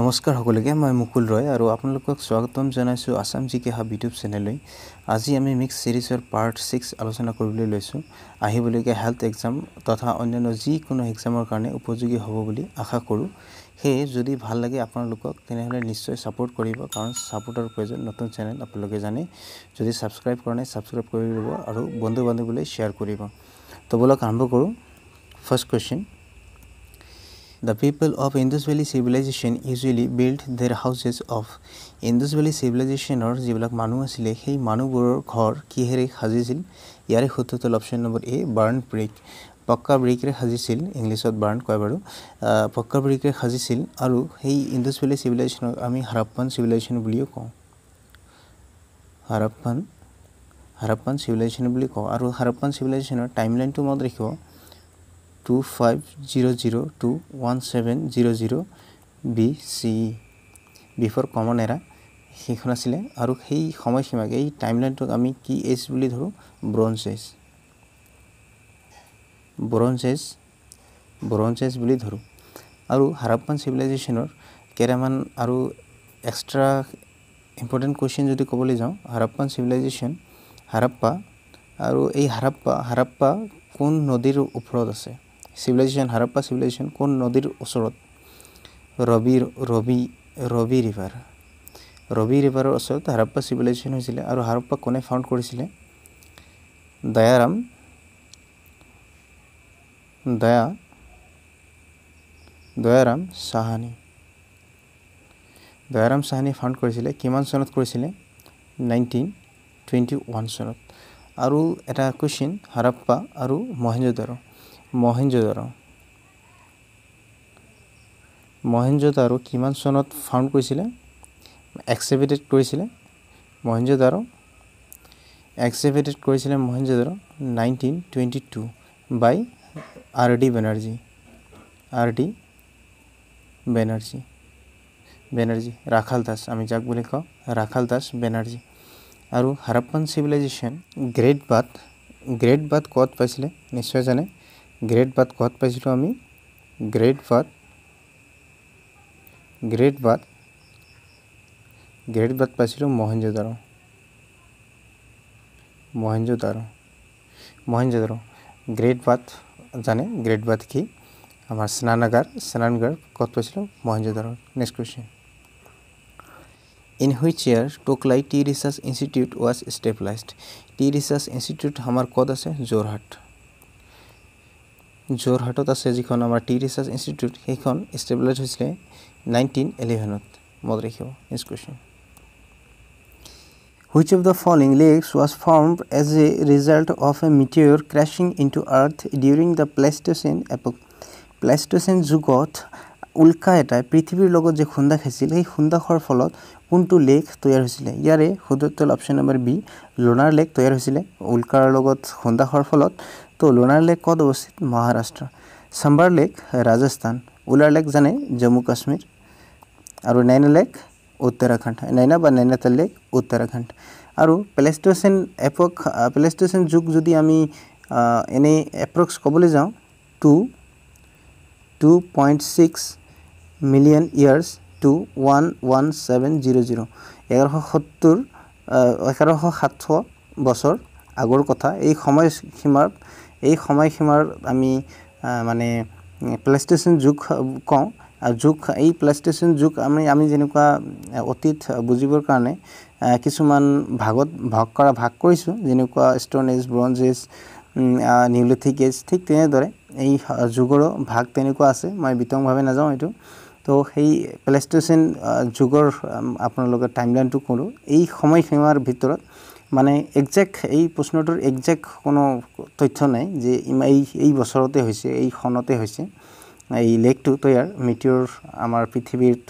নমস্কাৰ সকলোকে মই মুকুল ৰয় আৰু আপোনালোকক স্বাগতম জনাইছোঁ আছাম জি কে হা ইউটিউব চেনেললৈ আজি আমি মিক্স ছিৰিজৰ পাৰ্ট ছিক্স আলোচনা কৰিবলৈ লৈছোঁ আহিবলগীয়া হেল্থ এক্সাম তথা অন্যান্য যিকোনো এক্সামৰ কাৰণে উপযোগী হ'ব বুলি আশা কৰোঁ সেয়ে যদি ভাল লাগে আপোনালোকক তেনেহ'লে নিশ্চয় ছাপোৰ্ট কৰিব কাৰণ ছাপোৰ্টৰ প্ৰয়োজন নতুন চেনেল আপোনালোকে জানে যদি ছাবস্ক্ৰাইব কৰা নাই ছাবস্ক্ৰাইব কৰি ল'ব আৰু বন্ধু বান্ধৱীলৈ শ্বেয়াৰ কৰিব ত' বোলক আৰম্ভ কৰোঁ first question The people of Indus Valley civilization usually built their houses of Indus Valley civilization or jibulak manu asile hei manu bur ghor kihere hazisil yare khutu tol option number A burn brick pakka brick re hazisil english ot burn koy baru pakka brick re hazisil aru hei Indus Valley civilization ami harappan civilization buliyo ko harappan harappan civilization buli ko aru harappan civilization timeline tu mod rekhibo two five zero' zero' two one seven zero' zero' B C E before common era সেইখন আছিলে আৰু সেই সময়সীমাক এই টাইমলাইনটোক আমি কি age বুলি ধৰোঁ bronze age bronze age bronze age বুলি ধৰোঁ আৰু হাৰাপ্পান চিভিলাইজেশ্যনৰ কেইটামান আৰু এক্সট্ৰা ইম্পৰ্টেণ্ট কুৱেশ্যন যদি ক'বলৈ যাওঁ হাৰাপ্পান চিভিলাইজেশ্যন হাৰাপ্পা আৰু এই হাৰাপ্পা হাৰাপ্পা কোন নদীৰ ওপৰত আছে চিভিলাইজেশ্যন হাৰাপ্পা চিভিলাইজেশ্যন কোন নদীৰ ওচৰত ৰবি ৰবি ৰবি ৰিভাৰ ৰবি ৰিভাৰৰ ওচৰত হাৰাপ্পা চিভিলাইজেশ্যন হৈছিলে আৰু হাৰাপ্পা কোনে ফাউণ্ড কৰিছিলে দয়াৰাম দয়া দয়াৰাম চাহানী দয়াৰাম চাহানী ফাউণ্ড কৰিছিলে কিমান চনত কৰিছিলে নাইনটিন টুৱেণ্টি ওৱান চনত আৰু এটা কুৱেশ্যন হাৰাপ্পা আৰু মহেঞ্জোদাৰো মহেঞ্জোদাৰো মহেঞ্জোদাৰো কিমান চনত ফাউণ্ড কৰিছিলে এক্সেভিটেড কৰিছিলে মহেঞ্জোদাৰো এক্সেভিটেড কৰিছিলে Mohenjodaro nineteen twenty two by R D Banerjee R D Banerjee Banerjee Rakhal Das আমি যাক বুলি কওঁ ৰাখাল দাস বেনাৰ্জী আৰু Harappan civilisation great bath great bath ক'ত পাইছিলে নিশ্চয় জানে গ্ৰেট বাট ক'ত পাইছিলোঁ আমি great bath great bath great bath পাইছিলোঁ মহেঞ্জোদাৰ মহেঞ্জোদাৰ মহেঞ্জোদাৰ গ্ৰেট বাট জানে গ্ৰেট বাট কি আমাৰ স্নানাগাৰ স্নানগাৰ ক'ত পাইছিলোঁ Mohenjodaro next question in which year Tocklai tea research institute was stabilised tea research institute আমাৰ ক'ত আছে যোৰহাট যোৰহাটত আছে যিখন আমাৰ টি ৰিচাৰ্চ ইনষ্টিটিউট সেইখন ষ্টেবিলাইজ হৈছিলে নাইনটিন এলেভেনত মনত ৰাখিব next question which of the following lakes was form as a result of a meteor crashing into earth during the Pleistocene epoch Pleistocene যুগত উল্কা এটাই পৃথিৱীৰ লগত যে খুন্দা খাইছিল সেই খুন্দাখৰ ফলত কোনটো লেক তৈয়াৰ হৈছিলে ইয়াৰে সুদোত্তল option number B Lonar lake তৈয়াৰ হৈছিলে উল্কাৰ লগত খুন্দাখৰ ফলত তো লোনার লেক কত অবস্থিত মহারাষ্ট্র সাম্বার লেক রাজস্থান উলার লেক জানে জম্মু কাশ্মীর আর নাইনা লেক উত্তরাখণ্ড নাইনা বা নাইনাতাল লেক উত্তরাখণ্ড আর প্লেস্টোসেন এপক প্লেস্টোসেন যুগ যদি আমি এনে এপ্রক্স কবলে যাও to two point six million years to one one seven zero zero এগারোশো সত্তর এগারোশো সাতশো বছর আগৰ কথা এই সময়সীমাৰ এই সময়সীমাৰ আমি মানে প্লেষ্টেশ্যন যুগ কওঁ যুগ এই প্লেষ্টেশ্যন যুগ আমি আমি যেনেকুৱা অতীত বুজিবৰ কাৰণে কিছুমান ভাগত ভাগ কৰা ভাগ কৰিছোঁ যেনেকুৱা stone age bronze age neolithic age ঠিক তেনেদৰে এই যুগৰো ভাগ তেনেকুৱা আছে মই বিতংভাৱে নাযাওঁ এইটো তো সেই প্লেষ্টেশ্যন যুগৰ আপোনালোকে টাইমলাইনটো কৰোঁ এই সময়সীমাৰ ভিতৰত মানে একজেক্ট এই প্ৰশ্নটোৰ একজেক্ট কোনো তথ্য নাই যে এই এই বছৰতে হৈছে এই খনতে হৈছে এই লেকটো তৈয়াৰ মিটিয়ৰ আমাৰ পৃথিৱীত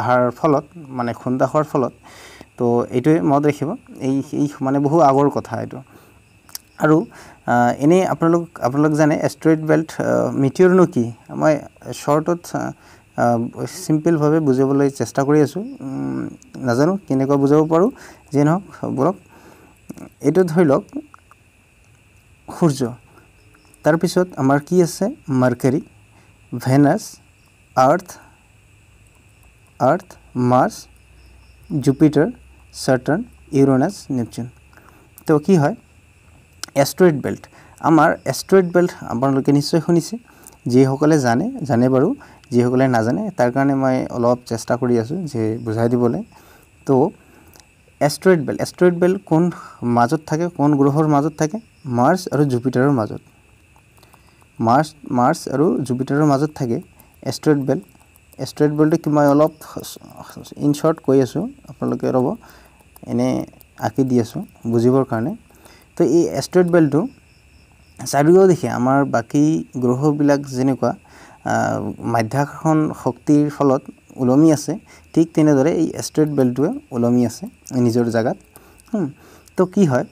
অহাৰ ফলত মানে খুন্দা হোৱাৰ ফলত তো এইটোৱে মনত ৰাখিব এই এই মানে বহু আগৰ কথা এইটো আৰু এনেই আপোনালোক আপোনালোক জানে এষ্ট্ৰইড বেল্ট মিটিয়ৰনো কি মই শ্বৰ্টত চিম্পলভাৱে বুজাবলৈ চেষ্টা কৰি আছোঁ নাজানো কেনেকুৱা বুজাব পাৰোঁ যি নহওক বোলক এইটো ধৰি লওক সূৰ্য তাৰপিছত আমাৰ কি আছে Mercury Venus Earth Earth Mars Jupiter Saturn Uranus Neptune তো কি হয় এষ্ট্ৰইড বেল্ট আমাৰ এষ্ট্ৰইড বেল্ট আপোনালোকে নিশ্চয় শুনিছে যিসকলে জানে জানে বাৰু যিসকলে নাজানে তাৰ কাৰণে মই অলপ চেষ্টা কৰি আছোঁ যে বুজাই দিবলৈ তো এষ্ট্ৰইড বেল্ট এষ্ট্ৰইড বেল্ট কোন মাজত থাকে কোন গ্ৰহৰ মাজত থাকে মাৰ্চ আৰু জুপিটাৰৰ মাজত মাৰ্চ মাৰ্চ আৰু জুপিটাৰৰ মাজত থাকে এষ্ট্ৰইড বেল্ট এষ্ট্ৰইড বেল্টটো কি মই অলপ ইন শ্বৰ্ট কৈ আছোঁ আপোনালোকে ৰ'ব এনে আঁকি দি আছোঁ বুজিবৰ কাৰণে তো এই এষ্ট্ৰইড বেল্টটো চাৰিও দিশে আমাৰ বাকী গ্ৰহবিলাক যেনেকুৱা মাধ্যাকৰ্ষণ শক্তিৰ ফলত ওলমি আছে ঠিক তেনেদৰে এই এষ্ট্ৰইড বেল্টটোৱে ওলমি আছে নিজৰ জেগাত তো কি হয়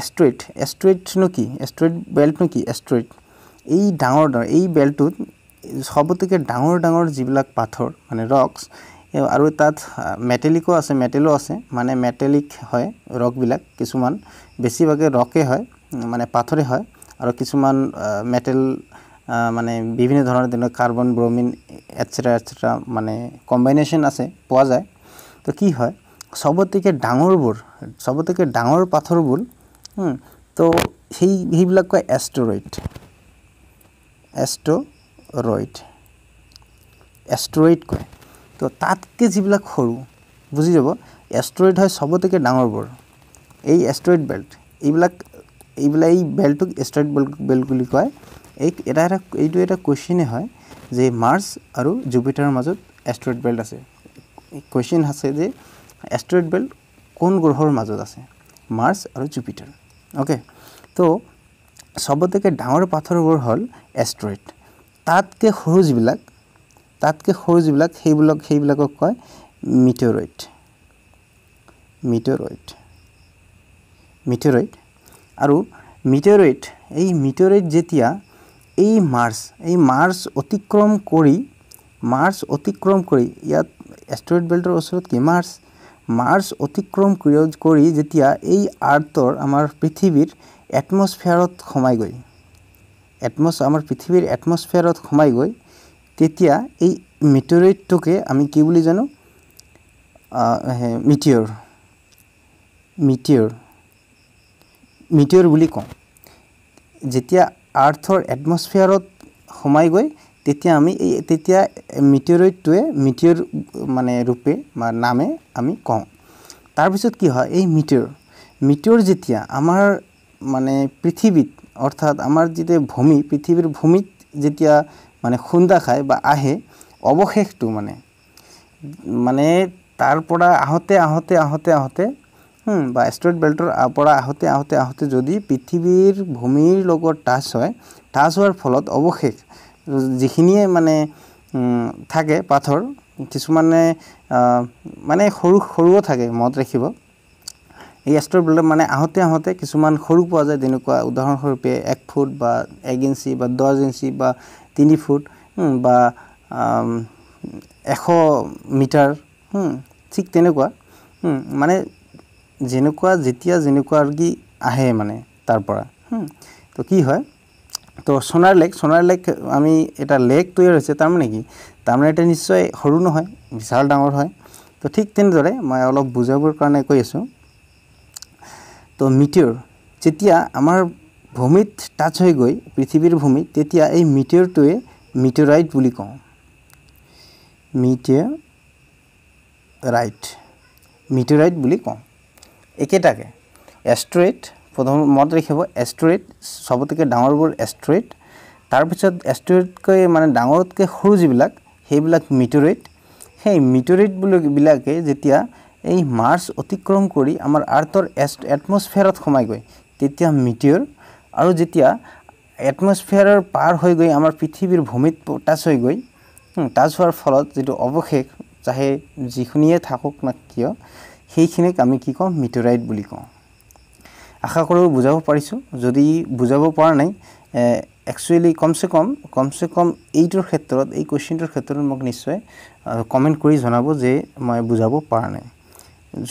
এষ্ট্ৰইড এষ্ট্ৰইডনো কি এষ্ট্ৰইড বেল্টনো কি এষ্ট্ৰইড এই ডাঙৰ ডাঙৰ এই বেল্টটোত সবতকৈ ডাঙৰ ডাঙৰ যিবিলাক পাথৰ মানে ৰক্স আৰু তাত মেটেলিকো আছে মেটেলো আছে মানে মেটেলিক হয় ৰকবিলাক কিছুমান বেছিভাগে ৰকে হয় মানে পাথৰে হয় আৰু কিছুমান মেটেল মানে বিভিন্ন ধৰণৰ তেনেকুৱা কাৰ্বন ব্ৰমিন এটচেট্ৰা এটচেট্ৰা মানে কম্বাইনেশ্যন আছে পোৱা যায় তো কি হয় সবতকৈ ডাঙৰবোৰ সবতকৈ ডাঙৰ পাথৰবোৰ তো সেই সেইবিলাক কয় এষ্ট্ৰইড এষ্ট্ৰইড এষ্ট্ৰইড কয় তো তাতকৈ যিবিলাক সৰু বুজি যাব এষ্ট্ৰইড হয় সবতকৈ ডাঙৰবোৰ এই এষ্ট্ৰইড বেল্ট এইবিলাক এইবিলাক এই বেল্টটোক এষ্ট্ৰইড বেল্ট বেল্ট বুলি কয় এই এটা এটা এইটো এটা কুৱেশ্যনে হয় যে মাৰ্চ আৰু জুপিটাৰৰ মাজত এষ্ট্ৰইড বেল্ট আছে কুৱেশ্যন আছে যে এষ্ট্ৰইড বেল্ট কোন গ্ৰহৰ মাজত আছে মাৰ্চ আৰু জুপিটাৰ অ'কে তো সবতকৈ ডাঙৰ পাথৰ গ্ৰহ হ'ল এষ্ট্ৰইড তাতকৈ সৰু যিবিলাক তাতকৈ সৰু যিবিলাক সেইবিলাক সেইবিলাকক কয় মিটৰইড মিটৰইড মিটৰইড আৰু মিটৰইড এই মিটৰইড যেতিয়া এই মাৰ্চ এই মাৰ্চ অতিক্ৰম কৰি মাৰ্চ অতিক্ৰম কৰি ইয়াত এষ্ট্ৰয়েড বেল্টৰ ওচৰত কি মাৰ্চ মাৰ্চ অতিক্ৰম কৰি যেতিয়া এই আৰ্থৰ আমাৰ পৃথিৱীৰ এটমস্ফিয়াৰত সোমাই গৈ এটমস আমাৰ পৃথিৱীৰ এটমস্ফিয়াৰত সোমাই গৈ তেতিয়া এই মিটৰেটটোকে আমি কি বুলি জানো মিটিয়ৰ মিটিয়ৰ মিটিয়ৰ বুলি কওঁ যেতিয়া আৰ্থৰ এটমস্ফিয়াৰত সোমাই গৈ তেতিয়া আমি এই তেতিয়া মিটিয়ৰইডটোৱে মিটিয়ৰ মানে ৰূপে বা নামে আমি কওঁ তাৰপিছত কি হয় এই মিটিয়ৰ মিটিয়ৰ যেতিয়া আমাৰ মানে পৃথিৱীত অৰ্থাৎ আমাৰ যেতিয়া ভূমি পৃথিৱীৰ ভূমিত যেতিয়া মানে খুন্দা খায় বা আহে অৱশেষটো মানে মানে তাৰ পৰা আহোঁতে আহোঁতে আহোঁতে আহোঁতে বা এষ্ট্ৰইড বেল্টৰ পৰা আহোঁতে আহোঁতে আহোঁতে যদি পৃথিৱীৰ ভূমিৰ লগত টাচ হয় টাচ হোৱাৰ ফলত অৱশেষ যিখিনিয়ে মানে থাকে পাথৰ কিছুমানে মানে সৰু সৰুও থাকে মত ৰাখিব এই এষ্ট্ৰইড বেল্টত মানে আহোঁতে আহোঁতে কিছুমান সৰু পোৱা যায় তেনেকুৱা উদাহৰণস্বৰূপে এক ফুট বা এক ইঞ্চি বা দহ ইঞ্চি বা তিনি ফুট বা এশ মিটাৰ ঠিক তেনেকুৱা মানে যেনেকুৱা যেতিয়া যেনেকুৱা আৰু কি আহে মানে তাৰ পৰা তো কি হয় তো সোনাৰ লেক সোনাৰ লেক আমি এটা লেক তৈয়াৰ হৈছে তাৰমানে কি তাৰমানে মানে এটা নিশ্চয় সৰু নহয় বিশাল ডাঙৰ হয় তো ঠিক তেনেদৰে মই অলপ বুজাবৰ কাৰণে কৈ আছো তো মিটিওৰ যেতিয়া আমাৰ ভূমিত টাচ হৈ গৈ পৃথিৱীৰ ভূমিত তেতিয়া এই মিটিওৰটে মিটিওৰাইট বুলি কওঁ মিটিওৰাইট মিটিওৰাইট বুলি কওঁ একেটাকে এষ্ট্ৰইড প্ৰথম মনত ৰাখিব এষ্ট্ৰইড সবতকৈ ডাঙৰবোৰ এষ্ট্ৰইড তাৰপিছত এষ্ট্ৰইডতকৈ মানে ডাঙৰতকৈ সৰু যিবিলাক সেইবিলাক মিটৰইড সেই মিটৰইড বুলিবিলাকে যেতিয়া এই মাৰ্চ অতিক্ৰম কৰি আমাৰ আৰ্থৰ এষ্ট এটমছফেয়াৰত সোমাই গৈ তেতিয়া মিটিয়ৰ আৰু যেতিয়া এটমছফেয়াৰৰ পাৰ হৈ গৈ আমাৰ পৃথিৱীৰ ভূমিত টাচ হৈ গৈ টাচ হোৱাৰ ফলত যিটো অৱশেষ চাহে যিখিনিয়ে থাকক না কিয় সেইখিনিক আমি কি কওঁ মিটৰাইট বুলি কওঁ আশা কৰোঁ বুজাব পাৰিছোঁ যদি বুজাব পৰা নাই একচুৱেলি কমচে কম কমচে কম এইটোৰ ক্ষেত্ৰত এই কুৱেশ্যনটোৰ ক্ষেত্ৰত মোক নিশ্চয় কমেণ্ট কৰি জনাব যে মই বুজাব পৰা নাই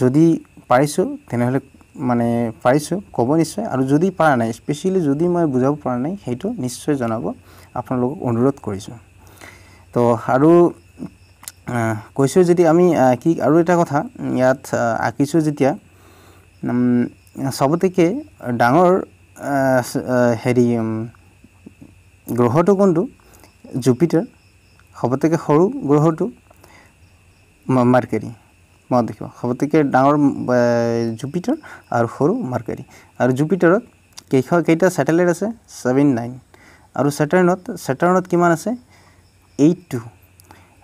যদি পাৰিছোঁ তেনেহ'লে মানে পাৰিছোঁ ক'ব নিশ্চয় আৰু যদি পৰা নাই স্পেচিয়েলি যদি মই বুজাব পৰা নাই সেইটো নিশ্চয় জনাব আপোনালোকক অনুৰোধ কৰিছোঁ তো আৰু কৈছোঁ যদি আমি কি আৰু এটা কথা ইয়াত আঁকিছোঁ যেতিয়া চবতেকে ডাঙৰ হেৰি গ্ৰহটো কোনটো জুপিটাৰ সবতেকে সৰু গ্ৰহটো মাৰ্কেৰী মই দেখিব সবতেকে ডাঙৰ জুপিটাৰ আৰু সৰু মাৰ্কেৰী আৰু জুপিটাৰত কেইশ কেইটা ছেটেলাইট আছে ছেভেন নাইন আৰু ছেটাৰ্ণত ছেটাৰ্ণত কিমান আছে এইট টু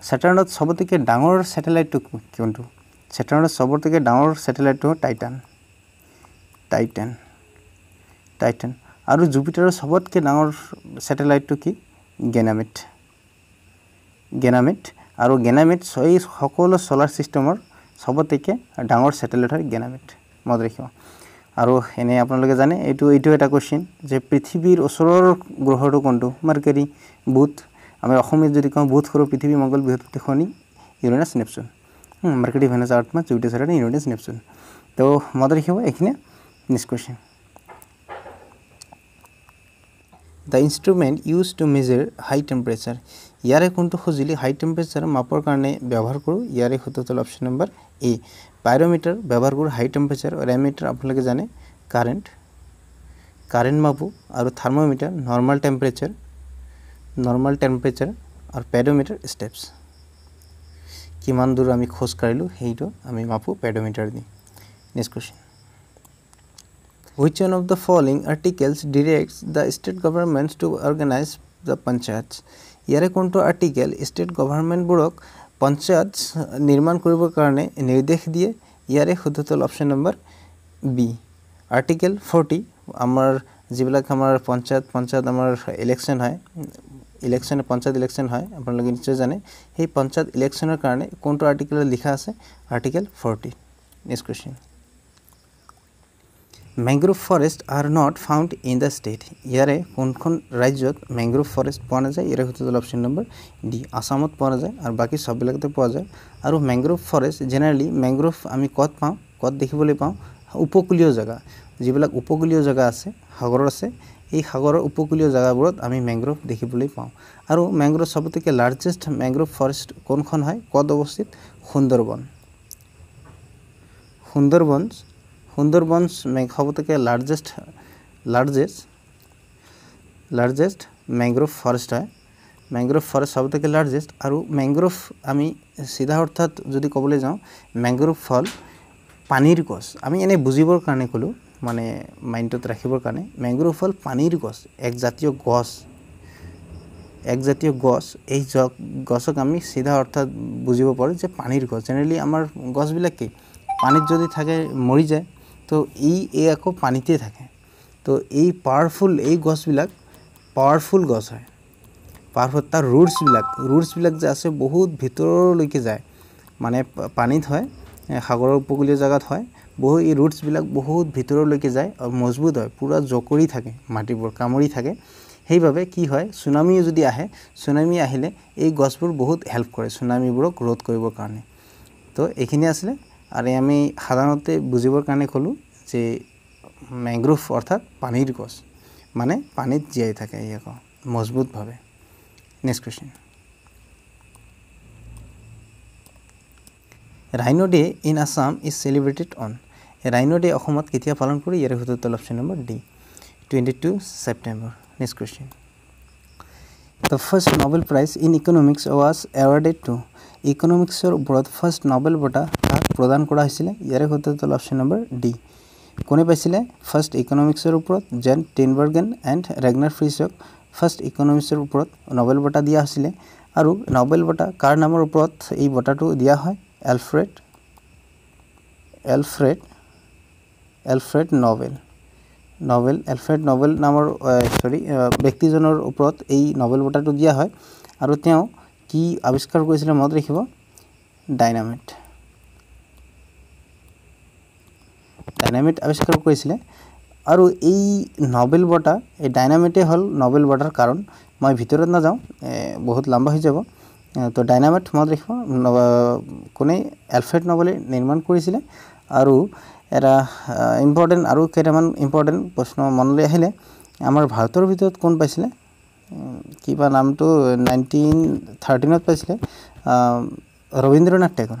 ছেটাৰ্ণত সবতকৈ ডাঙৰ ছেটেলাইটটো কোনটো ছেটাৰ্ণত সবতকৈ ডাঙৰ ছেটেলাইটটো টাইটান টাইটেন টাইটেন আৰু জুপিটাৰৰ সবতকৈ ডাঙৰ ছেটেলাইটটো কি গেনামেট গেনামেট আৰু গেনামেট এই সকলো ছ'লাৰ ছিষ্টেমৰ সবতকৈ ডাঙৰ ছেটেলাইট হয় গেনামেট মনত ৰাখিব আৰু এনে আপোনালোকে জানে এইটো এইটো এটা কুৱেশ্যন যে পৃথিৱীৰ ওচৰৰ গ্ৰহটো কোনটো মাৰ্কেৰী বুথ আমি অসমীয়াত যদি কওঁ বহুত সৰু পৃথিৱী মংগল বৃহস্পতি শনি Uranus Neptune marketing Venus Mars Jupiter Saturn Uranus Neptune তো মনত ৰাখিব এইখিনি next question the instrument use to measure high temperature ইয়াৰে কোনটো সঁজুলি হাই টেম্পাৰেচাৰ মাপৰ কাৰণে ব্যৱহাৰ কৰোঁ ইয়াৰে সোধত হ'ল অপশ্যন নম্বৰ এ পাইৰমিটাৰ ব্যৱহাৰ কৰোঁ হাই টেম্পাৰেচাৰ ৰেমিটাৰ আপোনালোকে জানে কাৰেণ্ট কাৰেণ্ট মাপোঁ আৰু thermometer normal temperature normal temperature আৰু পেডোমিটাৰ ষ্টেপছ কিমান দূৰ আমি খোজ কাঢ়িলোঁ সেইটো আমি মাপোঁ পেডোমিটাৰ দি next question which one of the following articles directs the state governments to organize the panchayats ইয়াৰে কোনটো আৰ্টিকেল ষ্টেট গভৰ্ণমেণ্টবোৰক পঞ্চায়তছ নিৰ্মাণ কৰিবৰ কাৰণে নিৰ্দেশ দিয়ে ইয়াৰে শুদ্ধতল option number B article forty আমাৰ যিবিলাক আমাৰ পঞ্চায়ত পঞ্চায়ত আমাৰ ইলেকশ্যন হয় ইলেকশ্যন পঞ্চায়ত ইলেকশ্যন হয় আপোনালোকে নিশ্চয় জানে সেই পঞ্চায়ত ইলেকশ্যনৰ কাৰণে কোনটো আৰ্টিকেলত লিখা আছে article forty next question mangrove forest are not found in the state ইয়াৰে কোনখন ৰাজ্যত মেংগ্ৰোভ ফৰেষ্ট পোৱা নাযায় ইয়াৰে সূত্ৰত হ'ল অপশ্যন নম্বৰ ডি আছামত পোৱা নাযায় আৰু বাকী সববিলাকতে পোৱা যায় আৰু মেংগ্ৰোভ ফৰেষ্ট জেনেৰেলি মেংগ্ৰোভ আমি ক'ত পাওঁ ক'ত দেখিবলৈ পাওঁ উপকূলীয় জেগা যিবিলাক উপকূলীয় জেগা আছে সাগৰৰ আছে এই সাগৰৰ উপকূলীয় জেগাবোৰত আমি মেংগ্ৰোভ দেখিবলৈ পাওঁ আৰু মেংগ্ৰোভ সবতকৈ লাৰ্জেষ্ট মেংগ্ৰোভ ফৰেষ্ট কোনখন হয় ক'ত অৱস্থিত সুন্দৰবন সুন্দৰবনছ সুন্দৰবনছ সবতকৈ largest largest largest mangrove forest হয় মেংগ্ৰোভ ফৰেষ্ট সবতকৈ লাৰ্জেষ্ট আৰু মেংগ্ৰোভ আমি চিধা অৰ্থাৎ যদি ক'বলৈ যাওঁ মেংগ্ৰোভ ফল পানীৰ গছ আমি এনেই বুজিবৰ কাৰণে ক'লোঁ মানে মাইণ্ডত ৰাখিবৰ কাৰণে মেংগ্ৰোভ হ'ল পানীৰ গছ একজাতীয় গছ একজাতীয় গছ এই গছক আমি চিধা অৰ্থাৎ বুজিব পাৰোঁ যে পানীৰ গছ জেনেৰেলি আমাৰ গছবিলাক কি পানীত যদি থাকে মৰি যায় তো ই এই আকৌ পানীতে থাকে তো এই পাৱাৰফুল এই গছবিলাক পাৱাৰফুল গছ হয় পাৱাৰফুল তাৰ ৰুটছবিলাক ৰুটছবিলাক যে আছে বহুত ভিতৰলৈকে যায় মানে পানীত হয় সাগৰৰ উপকূলীয় জেগাত হয় বহু এই ৰুটছবিলাক বহুত ভিতৰলৈকে যায় আৰু মজবুত হয় পূৰা জকৰি থাকে মাটিবোৰ কামুৰি থাকে সেইবাবে কি হয় চুনামিও যদি আহে চুনামি আহিলে এই গছবোৰ বহুত হেল্প কৰে চুনামিবোৰক গ্ৰ'থ কৰিবৰ কাৰণে তো এইখিনি আছিলে আৰু আমি সাধাৰণতে বুজিবৰ কাৰণে ক'লোঁ যে মেংগ্ৰোভ অৰ্থাৎ পানীৰ গছ মানে পানীত জীয়াই থাকে ই আকৌ মজবুতভাৱে next question rhino' day in Assam is celebrated on rhino day অসমত কেতিয়া পালন কৰি ইয়াৰে সুযোগ তল option number D twenty two September next question the first Nobel prize in economics was awarded to ইকনমিক্সৰ ওপৰত ফাৰ্ষ্ট নবেল বঁটা তাক প্ৰদান কৰা হৈছিলে ইয়াৰে সুযোগ তল অপশ্যন নম্বৰ ডি কোনে পাইছিলে ফাৰ্ষ্ট ইকনমিক্সৰ ওপৰত জেন টেনবাৰ্গেন এণ্ড ৰেগনাৰ ফ্ৰিজক ফাৰ্ষ্ট ইকনমিক্সৰ ওপৰত নবেল বঁটা দিয়া হৈছিলে আৰু নবেল বঁটা কাৰ নামৰ ওপৰত এই বঁটাটো দিয়া হয় Alfred Alfred Alfred Nobel Nobel Alfred Nobel নামৰ চৰি ব্যক্তিজনৰ ওপৰত এই নভেল বঁটাটো দিয়া হয় আৰু তেওঁ কি আৱিষ্কাৰ কৰিছিলে মনত ৰাখিব ডাইনামেট ডাইনামেট আৱিষ্কাৰ কৰিছিলে আৰু এই নভেল বঁটা এই ডাইনামিটেই হ'ল নভেল বঁটাৰ কাৰণ মই ভিতৰত নাযাওঁ বহুত লম্বা হৈ যাব তো ডাইনামেট মনত ৰাখিব কোনে এলফ্ৰেড নভেলে নিৰ্মাণ কৰিছিলে আৰু এটা ইম্পৰ্টেণ্ট আৰু কেইটামান ইম্পৰ্টেণ্ট প্ৰশ্ন মনলৈ আহিলে আমাৰ ভাৰতৰ ভিতৰত কোন পাইছিলে কিবা নামটো নাইনটিন থাৰ্টিনত পাইছিলে ৰবীন্দ্ৰনাথ টেগৰ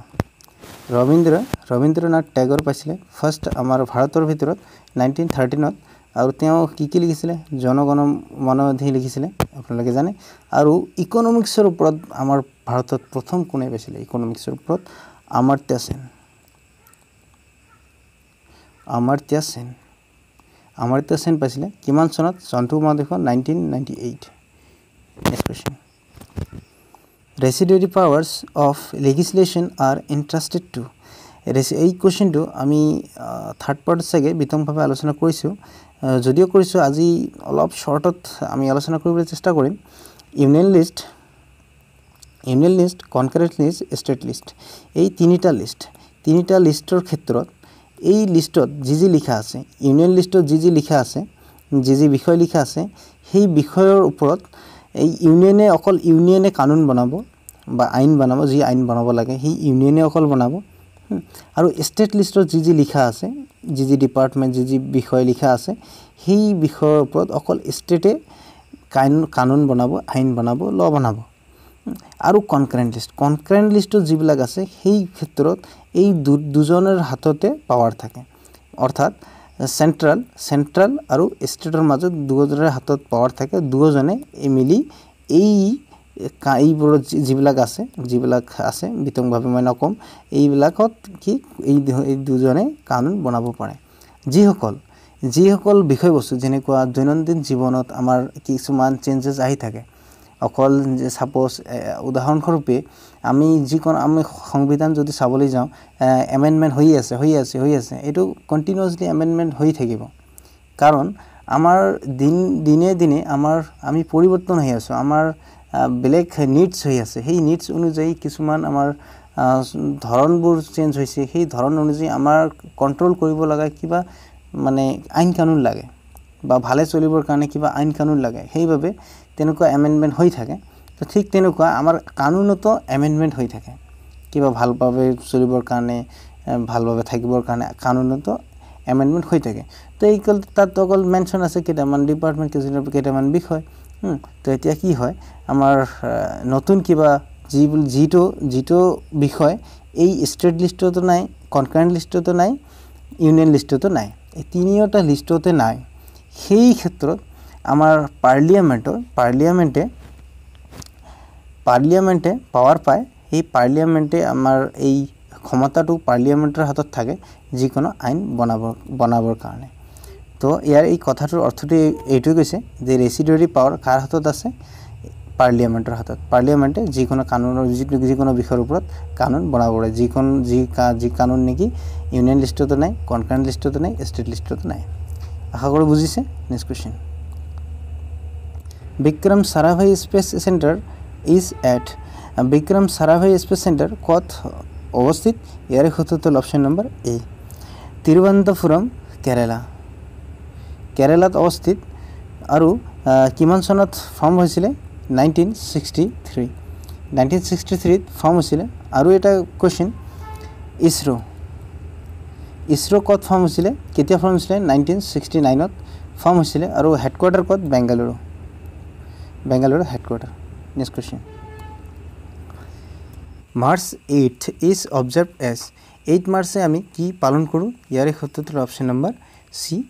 ৰবীন্দ্ৰ ৰবীন্দ্ৰনাথ টেগৰ পাইছিলে ফাৰ্ষ্ট আমাৰ ভাৰতৰ ভিতৰত নাইনটিন থাৰ্টিনত আৰু তেওঁ কি কি লিখিছিলে জনগণ মনধি লিখিছিলে আপোনালোকে জানে আৰু ইকনমিক্সৰ ওপৰত আমাৰ ভাৰতত প্ৰথম কোনে পাইছিলে ইকনমিক্সৰ ওপৰত আমাৰ টেচেন আমাৰ্ত্য সেন আমাৰ্ত্য সেন পাইছিলে কিমান চনত চনটো মই দেখোঁ nineteen ninety eight next question residuary powers of legislation are interested to এই কুৱেশ্যনটো আমি থাৰ্ড পাৰ্ট চাগে বিতংভাৱে আলোচনা কৰিছোঁ যদিও কৰিছোঁ আজি অলপ শ্বৰ্টত আমি আলোচনা কৰিবলৈ চেষ্টা কৰিম union list union list concurrent list state list এই তিনিটা লিষ্ট তিনিটা লিষ্টৰ ক্ষেত্ৰত এই লিষ্টত যি যি লিখা আছে ইউনিয়ন লিষ্টত যি যি লিখা আছে যি যি বিষয় লিখা আছে সেই বিষয়ৰ ওপৰত এই ইউনিয়নে অকল ইউনিয়নে কানুন বনাব বা আইন বনাব যি আইন বনাব লাগে সেই ইউনিয়নে অকল বনাব আৰু ষ্টেট লিষ্টত যি যি লিখা আছে যি যি ডিপাৰ্টমেণ্ট যি যি বিষয় লিখা আছে সেই বিষয়ৰ ওপৰত অকল ষ্টেটে কাইন কানুন বনাব আইন বনাব ল বনাব আৰু কনকাৰেণ্ট লিষ্ট কনকাৰেণ্ট লিষ্টত যিবিলাক আছে সেই ক্ষেত্ৰত এই দুজনৰ হাততে পাৱাৰ থাকে অৰ্থাৎ চেণ্ট্ৰেল চেণ্ট্ৰেল আৰু ষ্টেটৰ মাজত দুজনেৰ হাতত পাৱাৰ থাকে দুজনে মিলি এই এইবোৰ যিবিলাক আছে যিবিলাক আছে বিতংভাৱে মই নকম এইবিলাকত কি এই দুজনে কানুন বনাব পাৰে যিসকল যিসকল বিষয়বস্তু যেনেকুৱা দৈনন্দিন জীৱনত আমাৰ কিছুমান চেঞ্জেছ আহি থাকে অকল যে ছাপোজ উদাহৰণস্বৰূপে আমি যিকোনো আমি সংবিধান যদি চাবলৈ যাওঁ এমেণ্ডমেণ্ট হৈ আছে হৈ আছে হৈ আছে এইটো কণ্টিনিউৱাছলি এমেণ্ডমেণ্ট হৈ থাকিব কাৰণ আমাৰ দিন দিনে দিনে আমাৰ আমি পৰিৱৰ্তন হৈ আছোঁ আমাৰ বেলেগ নিডছ হৈ আছে সেই নিডছ অনুযায়ী কিছুমান আমাৰ ধৰণবোৰ চেঞ্জ হৈছে সেই ধৰণ অনুযায়ী আমাৰ কণ্ট্ৰল কৰিব লগা কিবা মানে আইন কানুন লাগে বা ভালে চলিবৰ কাৰণে কিবা আইন কানুন লাগে সেইবাবে তেনেকুৱা এমেণ্ডমেণ্ট হৈ থাকে তো ঠিক তেনেকুৱা আমাৰ কানুনতো এমেণ্ডমেণ্ট হৈ থাকে কিবা ভালভাৱে চলিবৰ কাৰণে ভালভাৱে থাকিবৰ কাৰণে কানুনতো এমেণ্ডমেণ্ট হৈ থাকে তো এই কল তাত অকল মেনশ্যন আছে কেইটামান ডিপাৰ্টমেণ্ট কেইজনৰ কেইটামান বিষয় তো এতিয়া কি হয় আমাৰ নতুন কিবা যি যিটো যিটো বিষয় এই ষ্টেট লিষ্টতো নাই কনকাৰেণ্ট লিষ্টতো নাই ইউনিয়ন লিষ্টতো নাই এই তিনিওটা লিষ্টতে নাই সেই ক্ষেত্ৰত আমাৰ পাৰ্লিয়ামেণ্টৰ পাৰ্লিয়ামেণ্টে পাৰ্লিয়ামেণ্টে পাৱাৰ পায় সেই পাৰ্লিয়ামেণ্টে আমাৰ এই ক্ষমতাটো পাৰ্লিয়ামেণ্টৰ হাতত থাকে যিকোনো আইন বনাব বনাবৰ কাৰণে তো ইয়াৰ এই কথাটোৰ অৰ্থটি এইটোৱে কৈছে যে ৰেসিডৰি পাৱাৰ কাৰ হাতত আছে পাৰ্লিয়ামেণ্টৰ হাতত পাৰ্লিয়ামেণ্টে যিকোনো কানুনৰ যি যিকোনো বিষয়ৰ ওপৰত কানুন বনাব পাৰে পড়ে যখন যি কানুন নেকি ইউনিয়ন লিস্টতে নাই কনকাৰেন্ট লিষ্টতে নাই ষ্টেট লিস্টতে নাই আশা কৰোঁ বুজিছে next question Vikram Sarabhai space centre is at Vikram Sarabhai space centre কত অবস্থিত এর হতল option number A Thiruvananthapuram Kerala কেরালাত অবস্থিত আর কিমান সনত ফর্ম হয়েছিল nineteen sixty three nineteen sixty থ্রিত ফর্ম হয়েছিল আর এটা কোশ্চিন ইসরো ইসরো কত ফর্ম হয়েছিল কেতিয়া ফর্ম হয়েছিল নাইনটিন সিক্সটি নাইনত ফর্ম হয়েছিল আর হেডকোয়ার্টার কত Bengaluru Bangalore headquarter. Next question. Mars 8 is observed as 8 Mars se ami ki palon koru? Yare khutotro option number C.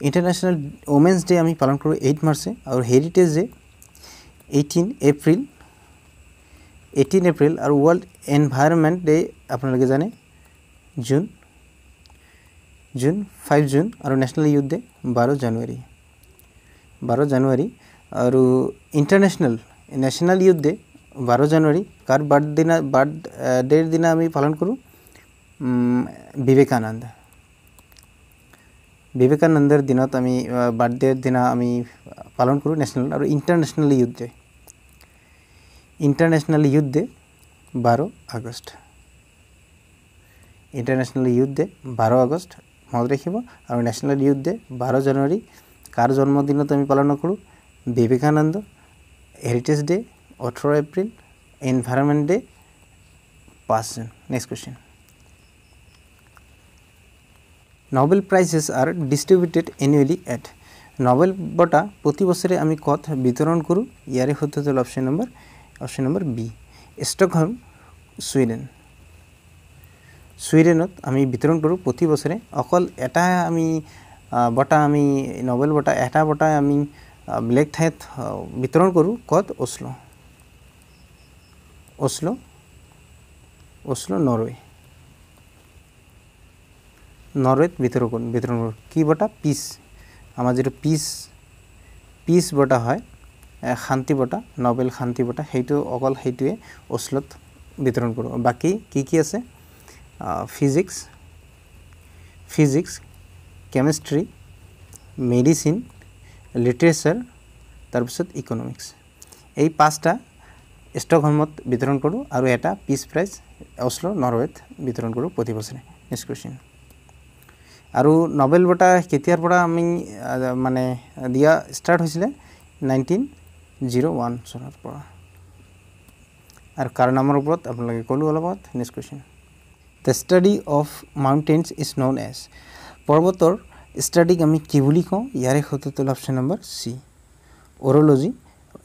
International Women's Day ami palon koru 8 Mars se aur Heritage Day 18 April 18 April aur World Environment Day apnar lage jane June June 5 June aur National Youth Day 12 January 12 January আৰু international national youth day বাৰ January কাৰ birth দিনা birth ডেৰ দিনা আমি পালন কৰোঁ বিবেকানন্দ বিবেকানন্দৰ দিনত আমি বাৰ্থ ডেৰ দিনা আমি পালন কৰোঁ নেশ্যনেল আৰু international youth day international youth day বাৰ আগষ্ট ইণ্টাৰনেশ্যনেল ইউথ ডে বাৰ আগষ্ট মনত ৰাখিব আৰু নেশ্যনেল ইউথ ডে বাৰ জানুৱাৰী কাৰ জন্মদিনত আমি পালন কৰোঁ বিবেকানন্দ হেরিটেজ ডে আঠেরো এপ্রিল এনভায়রনমেন্ট ডে পাঁচ June next question Nobel prizes are distributed annually at Nobel বটা প্রতি বছরে আমি কত বিতরণ করু ইয়ারে হতে হল option number option number B Stockholm Sweden সুইডেনত আমি বিতরণ কৰোঁ প্ৰতি বছৰে অকল এটা আমি বটা আমি নবেল বটা এটা বটা আমি মিলেক ঠাইত বিতৰণ কৰোঁ কত অশ্লো অশ্লো অশ্লো নৰৱে নৰৱেত বিতৰণ কৰোঁ বিতৰণ কৰোঁ কি বঁটা পিচ আমাৰ যিটো পিচ পিচ বঁটা হয় শান্তি বঁটা নবেল শান্তি বঁটা সেইটো অকল সেইটোৱে অশ্লোত বিতৰণ কৰোঁ বাকী কি কি আছে physics physics chemistry medicine literature তাৰপিছত ইকনমিক্স এই পাঁচটা ষ্টকহমত বিতৰণ কৰোঁ আৰু এটা পিচ প্ৰাইজ অশ্ল নৰৱেত বিতৰণ কৰোঁ প্ৰতি বছৰে নেক্সট কুৱেশ্যন আৰু নবেল বঁটা কেতিয়াৰ পৰা আমি মানে দিয়া ষ্টাৰ্ট হৈছিলে নাইনটিন জিৰ' ওৱান চনৰ পৰা আৰু কাৰ নামৰ ওপৰত আপোনালোকে ক'লোঁ অলপত next question the study of mountains is known as পৰ্বতৰ ষ্টাডিক আমি কি বুলি কওঁ ইয়াৰে সত্যটো হ'ল option number C orology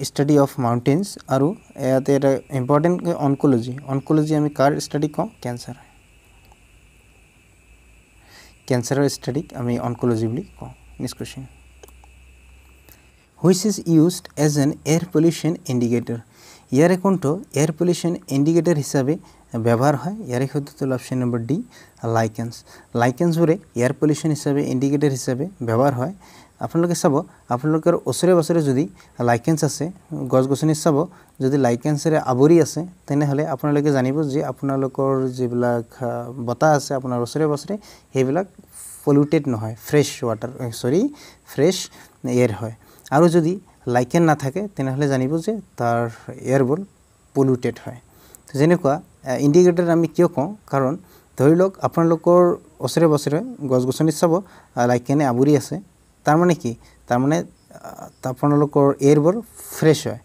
study of mountains আৰু ইয়াতে এটা ইম্পৰ্টেণ্ট অনকলজি অনকলজি আমি কাৰ ষ্টাডি কওঁ কেঞ্চাৰ কেঞ্চাৰৰ ষ্টাডিক আমি অনকলজি বুলি কওঁ next question which is used as an air pollution indicator ইয়াৰে কোনটো এয়াৰ পলিউশ্যন ইণ্ডিকেটৰ হিচাপে ব্যৱহাৰ হয় ইয়াৰে সুধ হ'ল অপশ্যন নম্বৰ ডি লাইকেন্স লাইকেন্সবোৰে এয়াৰ পলিউশ্যন হিচাপে ইণ্ডিকেটৰ হিচাপে ব্যৱহাৰ হয় আপোনালোকে চাব আপোনালোকৰ ওচৰে পাছৰে যদি লাইকেন্স আছে গছ গছনি চাব যদি লাইকেন্সেৰে আৱৰি আছে তেনেহ'লে আপোনালোকে জানিব যে আপোনালোকৰ যিবিলাক বতাহ আছে আপোনাৰ ওচৰে পাছৰে সেইবিলাক পলিউটেড নহয় fresh water sorry fresh air হয় আৰু যদি লাইকেন নাথাকে তেনেহ'লে জানিব যে তাৰ এয়াৰবোৰ পলিউটেড হয় যেনেকুৱা ইণ্ডিকেটৰ আমি কিয় কওঁ কাৰণ ধৰি লওক আপোনালোকৰ ওচৰে বছৰে গছ গছনি চাব লাইক কেনে আৱৰি আছে তাৰমানে কি তাৰমানে আপোনালোকৰ এয়াৰবোৰ ফ্ৰেছ হয়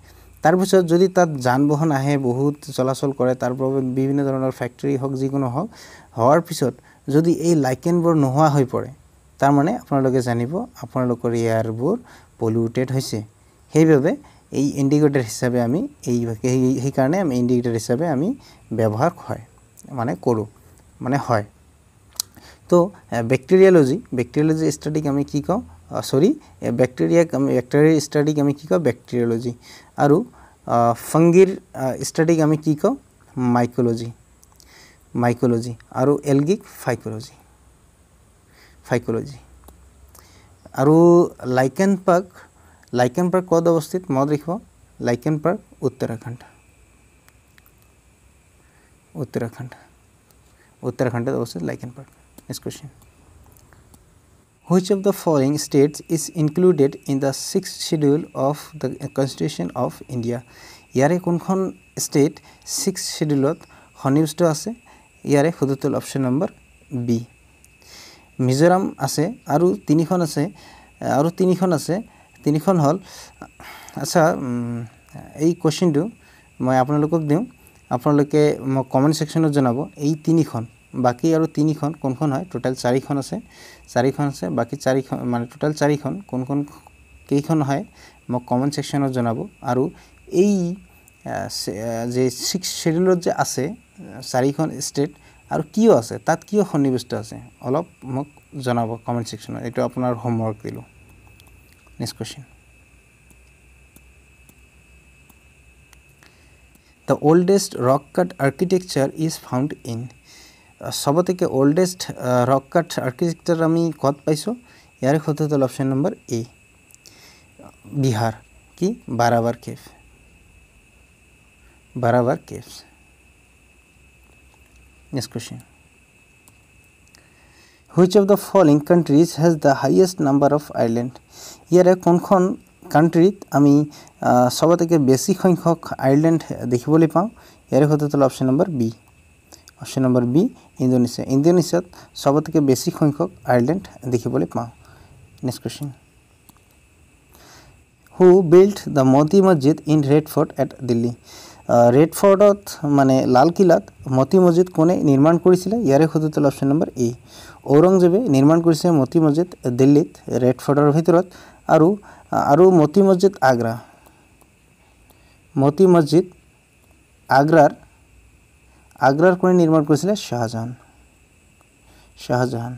তাৰপিছত যদি তাত যান বাহন আহে বহুত চলাচল কৰে তাৰ বাবে বিভিন্ন ধৰণৰ ফেক্টৰী হওক যিকোনো হওক হোৱাৰ পিছত যদি এই লাইকেনবোৰ নোহোৱা হৈ পৰে তাৰমানে আপোনালোকে জানিব আপোনালোকৰ এয়াৰবোৰ পলিউটেড হৈছে সেইবাবে এই ইণ্ডিকেটৰ হিচাপে আমি এই এই কাৰণে আমি ইণ্ডিকেটৰ হিচাপে আমি ব্যৱহাৰ হয় মানে কৰোঁ মানে হয় তো ব্যাকটেৰিয়োলজি ব্যাকটেৰিয়োলজি ষ্টাডিক আমি কি কওঁ চৰি বেক্টেৰিয়াক আমি ব্যাকটেৰিয়া স্টাডিক আমি কি কওঁ ব্যাকটেৰিয়োলজি আৰু ফংগীৰ ষ্টাডিক আমি কি কওঁ মাইক'লজি মাইক'লজি আৰু এলগিক ফাইক'লজি ফাইকলজি আৰু লাইকেন পাক लाइकनपर्क কদ অবস্থিত মদ লিখো লাইকেনপর্ক উত্তরাখণ্ড উত্তরাখণ্ড উত্তরাখণ্ডে অবস্থিত লাইকেনপর্ক ইস question which of the following states is included in the 6th schedule of the constitution of India ইয়াৰে কোনখন স্টেট 6th শিডিউলত হনিউষ্ট আছে ইয়াৰে খুদতল অপশন নাম্বার বি মিজরাম আছে আৰু তিনিখন আছে আৰু তিনিখন আছে তিনিখন হ'ল আচ্ছা এই কুৱেশ্যনটো মই আপোনালোকক দিওঁ আপোনালোকে মোক কমেণ্ট ছেকশ্যনত জনাব এই তিনিখন বাকী আৰু তিনিখন কোনখন হয় টোটেল চাৰিখন আছে চাৰিখন আছে বাকী চাৰিখন মানে টোটেল চাৰিখন কোনখন কেইখন হয় মোক কমেণ্ট ছেকশ্যনত জনাব আৰু এই যে ছিক্স শ্বেডিউলত যে আছে চাৰিখন ষ্টেট আৰু কিয় আছে তাত কিয় সন্নিৱিষ্ট আছে অলপ মোক জনাব কমেণ্ট ছেকশ্যনত এইটো আপোনাৰ হোমৱৰ্ক দিলোঁ next question the oldest rock cut architecture is found in uh, সবথেকে oldest uh, rock cut architecture আমি কত পাইছো ইয়ারে হতে তো অপশন নাম্বার এ বিহার কি Barabar cave Barabar caves next question which of the following countries has the highest number of island ইয়াৰে কোনখন কাণ্ট্ৰিত আমি চবতেকৈ বেছি সংখ্যক আইলেণ্ড দেখিবলৈ পাওঁ ইয়াৰে সৈতে তলত option number B option number B Indonesia ইণ্ডোনেছিয়াত চবতকৈ বেছি সংখ্যক আইলেণ্ড দেখিবলৈ পাওঁ next question who build the Moti Masjid in red fort at Delhi ৰেডফৰ্ডত মানে লাল কিলাত মতি মছজিদ কোনে নিৰ্মাণ কৰিছিলে ইয়াৰে সোধ হ'ল অপশ্যন নম্বৰ এ ঔৰংজেবে নিৰ্মাণ কৰিছে মতি মছজিদ দিল্লীত ৰেডফৰ্ডৰ ভিতৰত আৰু আৰু মতি মছজিদ আগ্ৰা মতি মছজিদ আগ্ৰাৰ আগ্ৰাৰ কোনে নিৰ্মাণ কৰিছিলে Shahjahan Shahjahan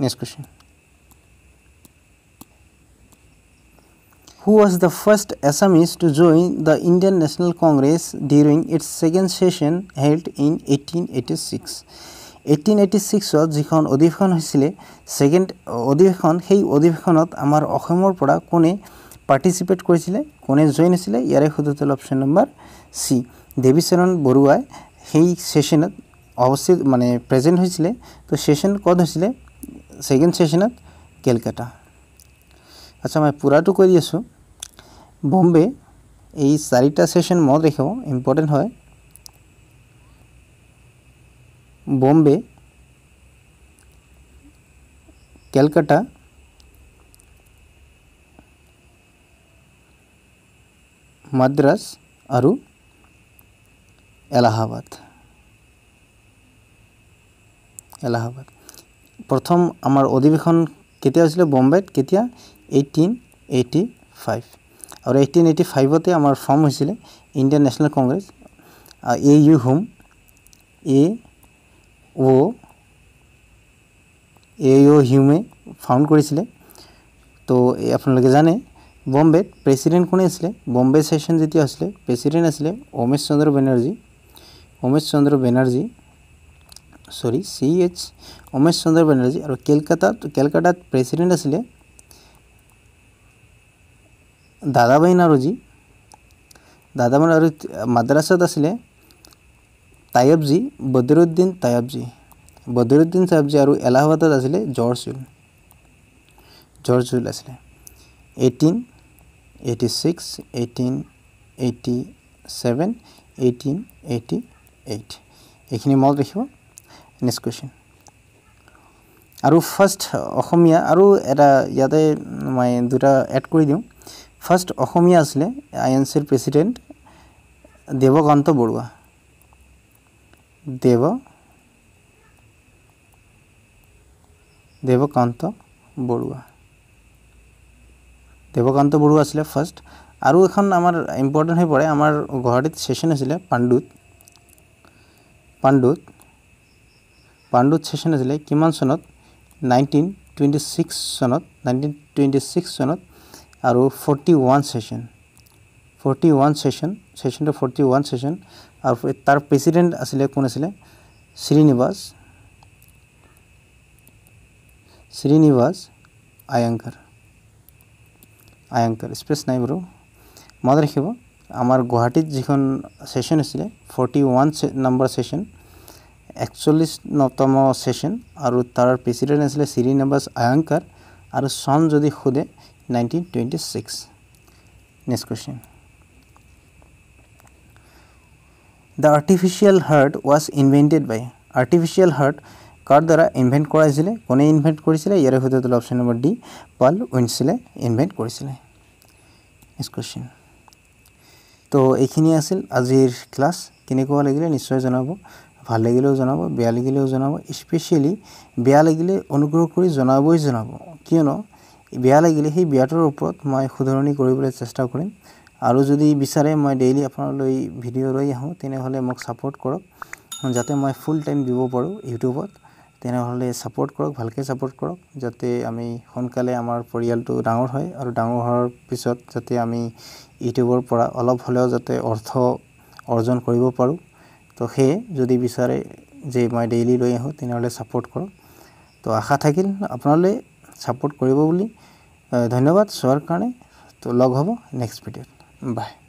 next question who was the first Assamese to join the Indian National Congress during its second session held in 1886. 1886 ত যিখন অধিৱেশন হৈছিলে ছেকেণ্ড অধিৱেশন সেই অধিৱেশনত আমাৰ অসমৰ পৰা কোনে পাৰ্টিচিপেট কৰিছিলে কোনে জইন হৈছিলে ইয়াৰে সোধোতে অপশ্যন নম্বৰ চি দেৱীচৰণ বৰুৱাই সেই ছেশ্যনত অৱস্থিত মানে প্ৰেজেণ্ট হৈছিলে তো ছেশ্যন ক'ত হৈছিলে ছেকেণ্ড ছেশ্যনত কেলকাতা আচ্ছা মই পুৰাটো কৈ দি আছোঁ বম্বে এই চাৰিটা ছেশ্যন মনত ৰাখিব ইম্পৰ্টেণ্ট হয় বম্বে কেলকাতা মাদ্ৰাছ আৰু এলাহাবাদ এলাহাবাদ প্ৰথম আমাৰ অধিৱেশন কেতিয়া হৈছিলে বম্বেত কেতিয়া এইটিন এইটি ফাইভ আর আমার ফর্ম হয়েছিল Indian National Congress A U Hume A O A O হিউমে ফাউন্ড করেছিল তো আপনাদের জানে বম্বে প্রেসিডেন্ট কোনে আসলে বম্বে সেশন যেটা আসলে প্রেসিডেন্ট আসলে Womesh Chandra Banerjee Womesh Chandra Banerjee sorry C H Womesh Chandra Banerjee আর কলকাতা তো কলকাতার প্রেসিডেন্ট আসলে দাদা ভাই নাৰুজী দাদা মানে আৰু মাদ্ৰাছত আছিলে তায়বজী বদৰুদ্দিন তায়বজী বদৰুদ্দিন চাহাবজী আৰু এলাহাবাদত আছিলে জৰ্জ উইল জৰ্জ উইল আছিলে eighteen eighty six eighteen eighty seven eighteen eighty eight এইখিনি মনত ৰাখিব নেক্সট কুৱেশ্যন আৰু ফাৰ্ষ্ট অসমীয়া আৰু এটা ইয়াতে মই দুটা এড কৰি দিওঁ ফাৰ্ষ্ট অসমীয়া আছিলে I N C president Devkanta Barua Dev Devkanta Barua Devkanta Barua আছিলে ফাৰ্ষ্ট আৰু এখন আমাৰ ইম্পৰ্টেণ্ট হৈ পৰে আমাৰ গুৱাহাটীত ছেশ্যন আছিলে পাণ্ডুত পাণ্ডুত পাণ্ডুত ছেশ্যন আছিলে কিমান চনত নাইনটিন টুৱেণ্টি ছিক্স চনত নাইনটিন টুৱেণ্টি ছিক্স চনত আৰু forty one session forty one session ছেশ্যনটো ফৰ্টি ওৱান ছেশ্যন আৰু তাৰ প্ৰেচিডেণ্ট আছিলে কোন আছিলে শ্ৰীনিবাস শ্ৰীনিবাস আয়ংকাৰ আয়ংকাৰ স্পেচ নাই বাৰু মনত ৰাখিব আমাৰ গুৱাহাটীত যিখন ছেশ্যন আছিলে ফৰ্টি ওৱান নম্বৰ ছেশ্যন একচল্লিছতম ছেশ্যন আৰু তাৰ প্ৰেচিডেণ্ট আছিলে শ্ৰীনিবাস আয়ংকাৰ আৰু চন যদি সোধে 1926 next question the artificial heart was invented by artificial heart কাৰ দ্বাৰা ইনভেণ্ট কৰা হৈছিলে কোনে ইনভেণ্ট কৰিছিলে ইয়াৰে সুধিব দিলে option number D Paul Winchell invent কৰিছিলে নেক্সট কুৱেশ্যন তো এইখিনিয়ে আছিল আজিৰ ক্লাছ কেনেকুৱা লাগিলে নিশ্চয় জনাব ভাল লাগিলেও জনাব বেয়া লাগিলেও জনাব স্পেচিয়েলি বেয়া লাগিলে অনুগ্ৰহ কৰি জনাবই জনাব কিয়নো বেয়া লাগিলে সেই বেয়াটোৰ ওপৰত মই শুধৰণি কৰিবলৈ চেষ্টা কৰিম আৰু যদি বিচাৰে মই ডেইলি আপোনালৈ ভিডিঅ' লৈ আহোঁ তেনেহ'লে মোক ছাপৰ্ট কৰক যাতে মই ফুল টাইম দিব পাৰোঁ ইউটিউবত তেনেহ'লে ছাপৰ্ট কৰক ভালকৈ ছাপৰ্ট কৰক যাতে আমি সোনকালে আমাৰ পৰিয়ালটো ডাঙৰ হয় আৰু ডাঙৰ হোৱাৰ পিছত যাতে আমি ইউটিউবৰ পৰা অলপ হ'লেও যাতে অৰ্থ অৰ্জন কৰিব পাৰোঁ তো সেয়ে যদি বিচাৰে যে মই ডেইলি লৈ আহোঁ তেনেহ'লে ছাপৰ্ট কৰক তো আশা থাকিল আপোনালৈ ছাপোর্ট করব বলে ধন্যবাদ চার কারণে তো লগ হব নেক্সট ভিডিওত বাই